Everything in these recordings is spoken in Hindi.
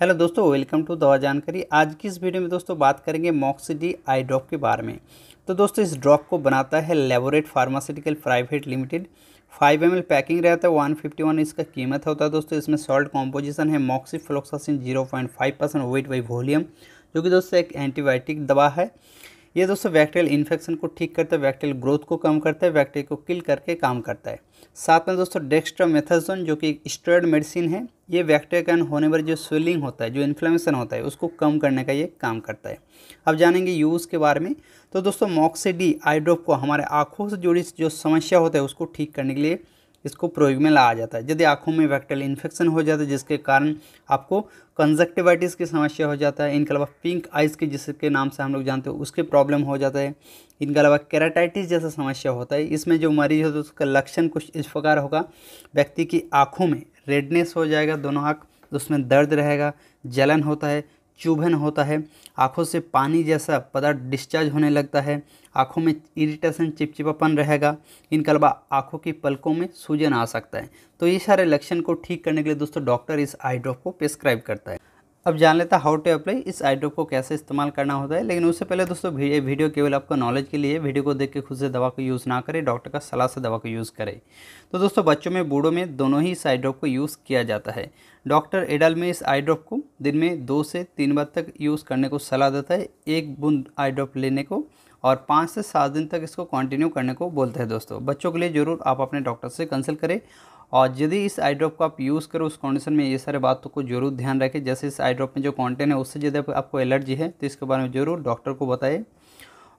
हेलो दोस्तों वेलकम टू दवा जानकारी आज की इस वीडियो में दोस्तों बात करेंगे मॉक्सिडी आई ड्रॉप के बारे में तो दोस्तों इस ड्रॉप को बनाता है Laborate pharmaceutical private limited five M packing रहता है वन फिफ्टी वन इसका कीमत होता है दोस्तों इसमें सॉल्ट कॉम्पोजिशन है moxifloxacin zero point five percent weight by volume जो कि दोस्तों एक एंटीबायोटिक दवा है ये दोस्तों वैक्टेरियल इन्फेक्शन को ठीक करता है वैक्टेरियल ग्रोथ को कम करता है वैक्टेरिया को किल करके काम करता है साथ में दोस्तों डेक्स्ट्रा मेथाजोन जो कि स्टेरॉयड मेडिसिन है ये बैक्टीरिया कारण होने पर जो स्वेलिंग होता है जो इन्फ्लेमेशन होता है उसको कम करने का ये काम करता है अब जानेंगे यूज़ के बारे में तो दोस्तों मॉक्सीडी आईड्रॉप को हमारे आँखों से जुड़ी जो समस्या होता है उसको ठीक करने के लिए इसको प्रयोग में लाया जाता है यदि आँखों में वैक्टल इन्फेक्शन हो जाता है जिसके कारण आपको कंजक्टिवाइटिस की समस्या हो जाता है इनके अलावा पिंक आइज़ की जिसके नाम से हम लोग जानते हो उसके प्रॉब्लम हो जाता है इनके अलावा केराटाइटिस जैसा समस्या होता है इसमें जो मरीज होता है उसका लक्षण कुछ इस प्रकार होगा व्यक्ति की आँखों में रेडनेस हो जाएगा दोनों आँख उसमें दर्द रहेगा जलन होता है चुभन होता है आँखों से पानी जैसा पदार्थ डिस्चार्ज होने लगता है आँखों में इरिटेशन चिपचिपापन रहेगा इनके अलावा आँखों की पलकों में सूजन आ सकता है तो ये सारे लक्षण को ठीक करने के लिए दोस्तों डॉक्टर इस आई ड्रॉप को प्रिस्क्राइब करता है अब जान लेता हाउ टू अप्लाई इस आई ड्रॉप को कैसे इस्तेमाल करना होता है लेकिन उससे पहले दोस्तों वीडियो केवल आपको नॉलेज के लिए वीडियो को देख के खुद से दवा को यूज़ ना करें डॉक्टर का सलाह से दवा को यूज़ करें तो दोस्तों बच्चों में बूढ़ों में दोनों ही इस आई ड्रॉप को यूज़ किया जाता है डॉक्टर एडल में इस आई ड्रॉप को दिन में दो से तीन बार तक यूज़ करने को सलाह देता है एक बूंद आई ड्रॉप लेने को और पाँच से सात दिन तक इसको कंटिन्यू करने को बोलते हैं दोस्तों बच्चों के लिए ज़रूर आप अपने डॉक्टर से कंसल्ट करें और यदि इस आई ड्रॉप को आप यूज़ करो उस कंडीशन में ये सारे बातों को जरूर ध्यान रखें जैसे इस आई ड्रॉप में जो कॉन्टेंट है उससे यदि आपको एलर्जी है तो इसके बारे में ज़रूर डॉक्टर को बताएं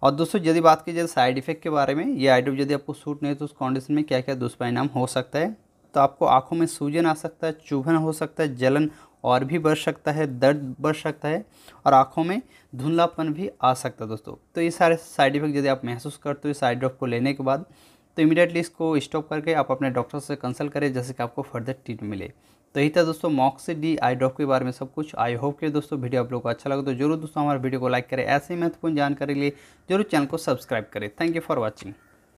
और दोस्तों यदि बात की जाए साइड इफेक्ट के बारे में ये आई ड्रॉप यदि आपको सूट नहीं तो उस कंडीशन में क्या क्या दुष्परिणाम हो सकता है तो आपको आँखों में सूजन आ सकता है चुभन हो सकता है जलन और भी बढ़ सकता है दर्द बढ़ सकता है और आँखों में धुंधलापन भी आ सकता है दोस्तों तो ये सारे साइड इफेक्ट यदि आप महसूस करते हो इस आई ड्रॉप को लेने के बाद तो इमीडिएटली इसको स्टॉप करके आप अपने डॉक्टर से कंसल्ट करें जैसे कि आपको फर्दर ट्रीटमेंट मिले तो यही था दोस्तों मॉक्स डी आई ड्रॉप के बारे में सब कुछ आई होप के दोस्तों वीडियो आप लोग को अच्छा लगा तो जरूर दोस्तों हमारे वीडियो को लाइक करें ऐसे ही महत्वपूर्ण जानकारी लिए जरूर चैनल को सब्सक्राइब करें थैंक यू फॉर वॉचिंग